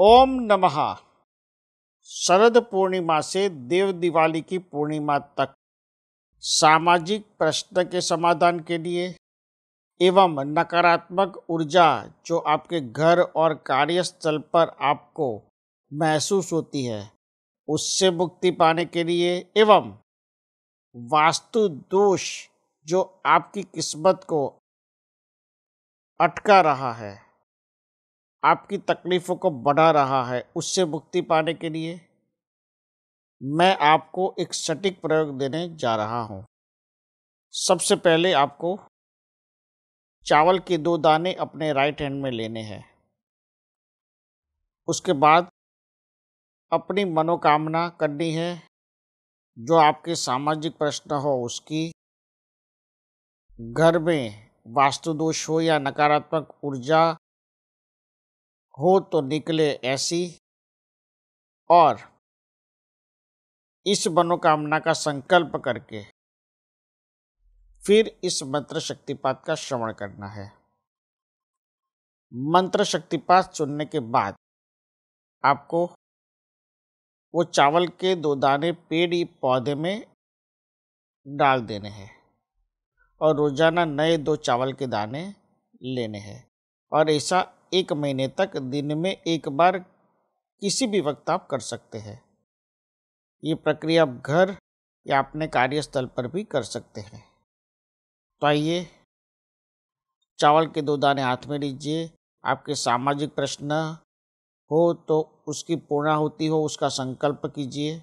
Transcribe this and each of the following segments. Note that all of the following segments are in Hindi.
ओम नमः शरद पूर्णिमा से देव दिवाली की पूर्णिमा तक सामाजिक प्रश्न के समाधान के लिए एवं नकारात्मक ऊर्जा जो आपके घर और कार्यस्थल पर आपको महसूस होती है उससे मुक्ति पाने के लिए एवं वास्तु दोष जो आपकी किस्मत को अटका रहा है आपकी तकलीफ़ों को बढ़ा रहा है उससे मुक्ति पाने के लिए मैं आपको एक सटीक प्रयोग देने जा रहा हूँ सबसे पहले आपको चावल के दो दाने अपने राइट हैंड में लेने हैं उसके बाद अपनी मनोकामना करनी है जो आपके सामाजिक प्रश्न हो उसकी घर में वास्तु दोष हो या नकारात्मक ऊर्जा हो तो निकले ऐसी और इस मनोकामना का संकल्प करके फिर इस मंत्र शक्तिपात का श्रवण करना है मंत्र शक्तिपात सुनने के बाद आपको वो चावल के दो दाने पेड़ पौधे में डाल देने हैं और रोज़ाना नए दो चावल के दाने लेने हैं और ऐसा एक महीने तक दिन में एक बार किसी भी वक्त आप कर सकते हैं ये प्रक्रिया आप घर या अपने कार्यस्थल पर भी कर सकते हैं तो आइए चावल के दो दाने हाथ में लीजिए आपके सामाजिक प्रश्न हो तो उसकी पूर्णाहुति हो उसका संकल्प कीजिए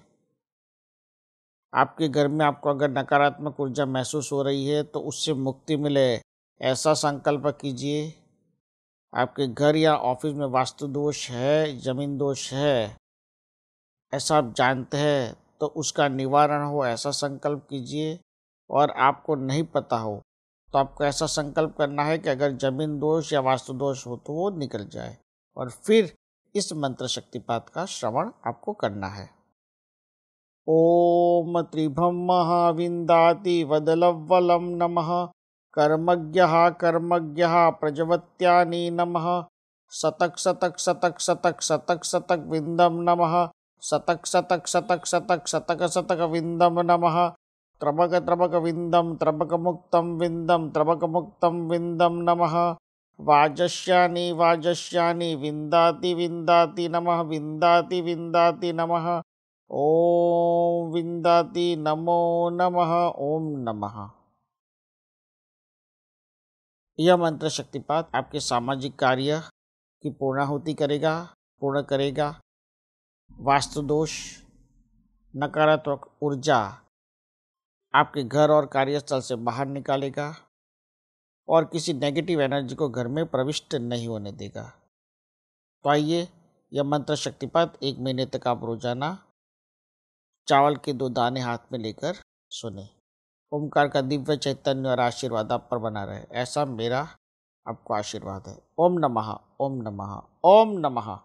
आपके घर में आपको अगर नकारात्मक ऊर्जा महसूस हो रही है तो उससे मुक्ति मिले ऐसा संकल्प कीजिए आपके घर या ऑफिस में वास्तु दोष है जमीन दोष है ऐसा आप जानते हैं तो उसका निवारण हो ऐसा संकल्प कीजिए और आपको नहीं पता हो तो आपको ऐसा संकल्प करना है कि अगर जमीन दोष या वास्तु दोष हो तो वो निकल जाए और फिर इस मंत्र शक्तिपात का श्रवण आपको करना है ओम त्रिभम महाविंदाति वदलवलम नमः कर्मज्ञ कर्मज्ञ प्रजवत्यानी नम शतक शतक शतक शतक शतक शतक विंदम नम शतक शतक शतक शतक शतक शतक विंदम नम त्रबक त्रबक विंदम त्रबक मुक्त विंदम त्रबक मुक्त विंदम नम वाजश्यानी वाजश्यानी विंदाति विंदाति नम विंदाति विंदाति नम ओम विंदाति नमो नमः ओम नमः यह मंत्र शक्तिपात आपके सामाजिक कार्य की पूर्णाहुति करेगा पूर्ण करेगा वास्तु दोष नकारात्मक ऊर्जा आपके घर और कार्यस्थल से बाहर निकालेगा और किसी नेगेटिव एनर्जी को घर में प्रविष्ट नहीं होने देगा तो आइए यह मंत्र शक्तिपात एक महीने तक आप रोजाना चावल के दो दाने हाथ में लेकर सुने ओमकार का दिव्य चैतन्य और आशीर्वाद आप पर बना रहे ऐसा मेरा आपको आशीर्वाद है ओम नमः ओम नमः ओम नमः